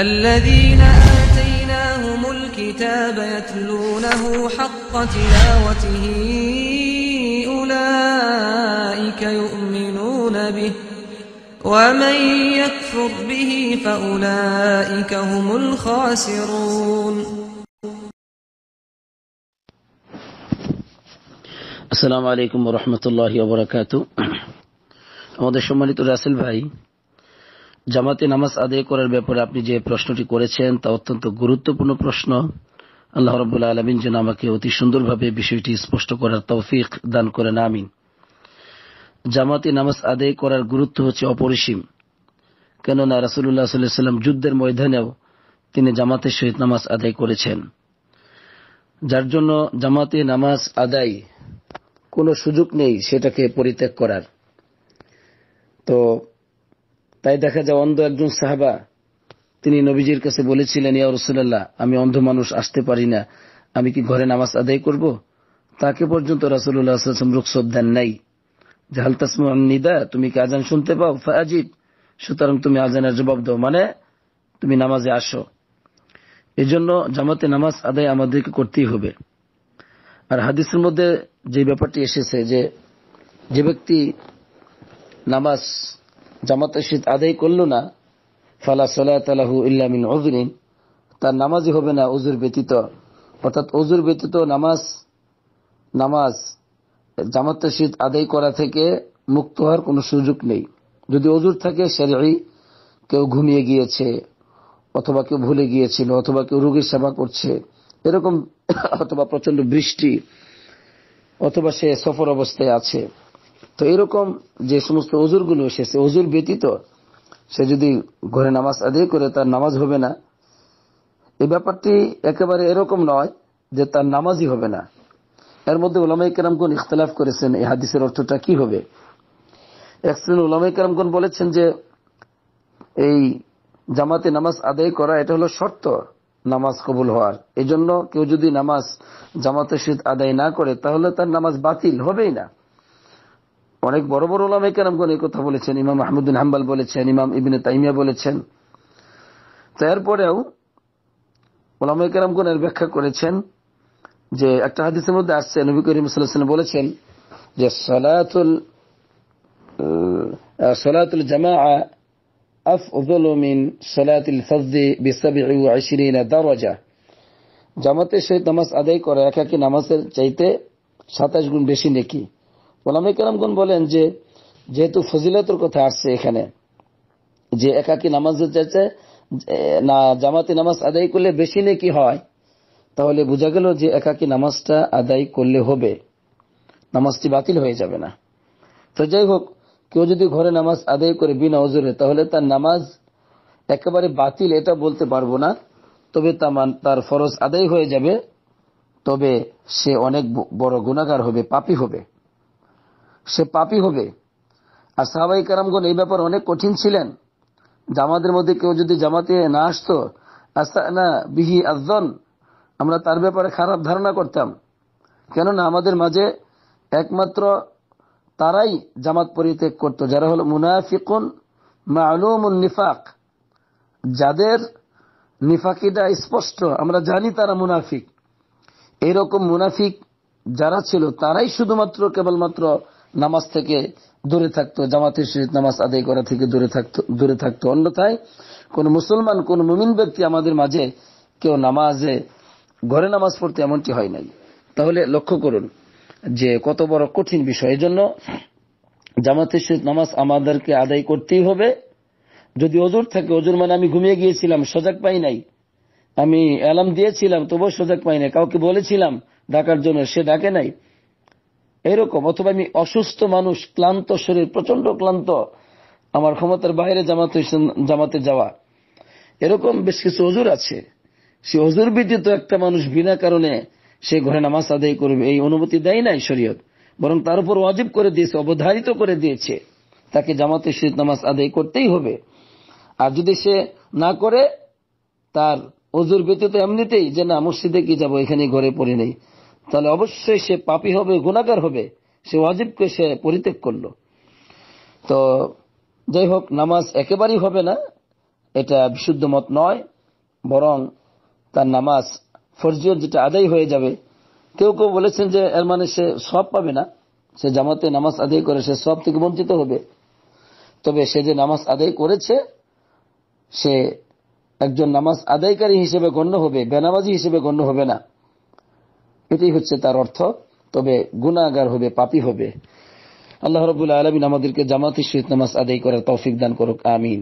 الذين آتيناهم الكتاب يتلونه حق تلاوته أولئك يؤمنون به ومن يكفر به فأولئك هم الخاسرون عليكم ورحمة الله وبركاته আমাদের সম্মানিত রাসেল ভাই জামাতে নামাজ আদায় করার ব্যাপারে আপনি যে প্রশ্নটি করেছেন তা অত্যন্ত গুরুত্বপূর্ণ প্রশ্ন আল্লাহ রবুল্লাহ আলমিন যেন আমাকে অতি সুন্দরভাবে বিষয়টি স্পষ্ট করার তৌফিক দান করেন আমিন জামাতে নামাজ আদায় করার গুরুত্ব হচ্ছে অপরিসীম কেননা রাসুল্লাহ সাল্লাম যুদ্ধের ময়দানেও তিনি জামাতের সহিত নামাজ আদায় করেছেন যার জন্য জামাতে নামাজ আদায় কোনো সুযোগ নেই সেটাকে পরিত্যাগ করার তো তাই দেখা যায় অন্ধ একজন সাহাবা তিনি নবীজির কাছে বলেছিলেন ইয়া রসুল্লাহ আমি অন্ধ মানুষ আসতে পারি না আমি কি ঘরে নামাজ আদায় করব তাকে পর্যন্ত রাসুল্লাহ আসলাম রুখসব দেন নাই জাহাল নিদা তুমি কি আজান শুনতে পাও ফাজিব সুতরাং তুমি আজানের জবাব দাও মানে তুমি নামাজে আসো এজন্য জামাতে নামাজ আদায় আমাদেরকে করতেই হবে আর হাদিসের মধ্যে যে ব্যাপারটি এসেছে যে যে ব্যক্তি নামাজ জামাত শীত আদায় করল না ফালা সোলাহু ইল্লামিন অজরিন তার নামাজই হবে না অজুর ব্যতীত অর্থাৎ অজুর ব্যতীত নামাজ নামাজ জামাত শীত আদায় করা থেকে মুক্ত হওয়ার কোনো সুযোগ নেই যদি অজুর থাকে সেরাই কেউ ঘুমিয়ে গিয়েছে অথবা কেউ ভুলে গিয়েছিল অথবা কেউ রোগীর সেবা করছে এরকম অথবা প্রচন্ড বৃষ্টি অথবা সে সফর অবস্থায় আছে তো এরকম যে সমস্ত অজুরগুলো এসেছে অজুর ব্যতীত সে যদি ঘরে নামাজ আদায় করে তার নামাজ হবে না এই ব্যাপারটি একেবারে এরকম নয় যে তার নামাজই হবে না এর মধ্যে ওলামাই কেরামগণ ইখতলাফ করেছেন এই হাদিসের অর্থটা কি হবে একসেন ওলামাই কেরামগণ বলেছেন যে এই জামাতে নামাজ আদায় করা এটা হলো শর্ত নামাজ কবুল হওয়ার এজন্য কেউ যদি নামাজ জামাতে শীত আদায় না করে তাহলে তার নামাজ বাতিল হবেই না অনেক বড় বড় ওলামাই কেরামগণ এই কথা বলেছেন ইমাম আহমুদ্দিন হাম্বাল বলেছেন ইমাম ইবিনে তাইমিয়া বলেছেন তারপরেও ওলামাই কেরামগণ এর ব্যাখ্যা করেছেন যে একটা হাদিসের মধ্যে আসছে নবী করিম সাল্লাম বলেছেন যে সলাতুল সলাতুল জামা أفضل من صلاة الفض بسبع وعشرين درجة নামাজ আদায় করে একাকি নামাজের চাইতে সাতাশ গুণ বেশি নেকি ওলামে বলেন যে যেহেতু ফজিলতের কথা আসছে এখানে যে একাকি নামাজ যাচ্ছে না জামাতি নামাজ আদায় করলে বেশি কি হয় তাহলে বোঝা গেল যে একাকি নামাজটা আদায় করলে হবে নামাজটি বাতিল হয়ে যাবে না তো যাই হোক কেউ যদি ঘরে নামাজ আদায় করে বিনা অজুরে তাহলে তার নামাজ একেবারে বাতিল এটা বলতে পারবো না তবে তার ফরজ আদায় হয়ে যাবে তবে সে অনেক বড় গুণাগার হবে পাপি হবে সে পাপি হবে আর সাহাবাই কারামগণ এই ব্যাপার অনেক কঠিন ছিলেন জামাতের মধ্যে কেউ যদি জামাতে না আসতো আস্তানা বিহি আজন আমরা তার ব্যাপারে খারাপ ধারণা করতাম কেননা আমাদের মাঝে একমাত্র তারাই জামাত পরিত্যাগ করত যারা হল মুনাফিকুন মালুমুন নিফাক যাদের নিফাকিটা স্পষ্ট আমরা জানি তারা মুনাফিক এরকম মুনাফিক যারা ছিল তারাই শুধুমাত্র কেবলমাত্র নামাজ থেকে দূরে থাকতো জামাতের শরীর নামাজ আদায় করা থেকে দূরে থাকতো দূরে থাকতো অন্যথায় কোন মুসলমান কোন মুমিন ব্যক্তি আমাদের মাঝে কেউ নামাজে ঘরে নামাজ পড়তে এমনটি হয় নাই তাহলে লক্ষ্য করুন যে কত বড় কঠিন বিষয় এজন্য জামাতের শরীর নামাজ আমাদেরকে আদায় করতেই হবে যদি অজুর থাকে অজুর মানে আমি ঘুমিয়ে গিয়েছিলাম সজাগ পাই নাই আমি অ্যালার্ম দিয়েছিলাম তবুও সজাগ পাই নাই কাউকে বলেছিলাম ডাকার জন্য সে ডাকে নাই এরকম অথবা আমি অসুস্থ মানুষ ক্লান্ত শরীর প্রচন্ড ক্লান্ত আমার ক্ষমতার বাইরে জামাতে জামাতে যাওয়া এরকম বেশ কিছু অজুর আছে সে অজুর ব্যতীত একটা মানুষ বিনা কারণে সে ঘরে নামাজ আদায় করবে এই অনুমতি দেয় নাই শরীয়ত বরং তার উপর অজীব করে দিয়েছে অবধারিত করে দিয়েছে তাকে জামাতে শরীর নামাজ আদায় করতেই হবে আর যদি সে না করে তার অজুর ব্যতীত এমনিতেই যে না মসজিদে কি যাবো এখানে ঘরে পড়ে নেই তাহলে অবশ্যই সে পাপি হবে গুণাগার হবে সে ওয়াজিবকে সে পরিত্যাগ করল তো যাই হোক নামাজ একেবারেই হবে না এটা বিশুদ্ধ মত নয় বরং তার নামাজ ফরজিয়ত যেটা আদায় হয়ে যাবে কেউ কেউ বলেছেন যে এর মানে সে সব পাবে না সে জামাতে নামাজ আদায় করে সে সব থেকে বঞ্চিত হবে তবে সে যে নামাজ আদায় করেছে সে একজন নামাজ আদায়কারী হিসেবে গণ্য হবে বেনামাজি হিসেবে গণ্য হবে না এটাই হচ্ছে তার অর্থ তবে গুণাগার হবে পাপি হবে আল্লাহ রবুল্লা আলমিন আমাদেরকে জামাতি শহীদ নামাজ আদায় করার তৌফিক দান করুক আমিন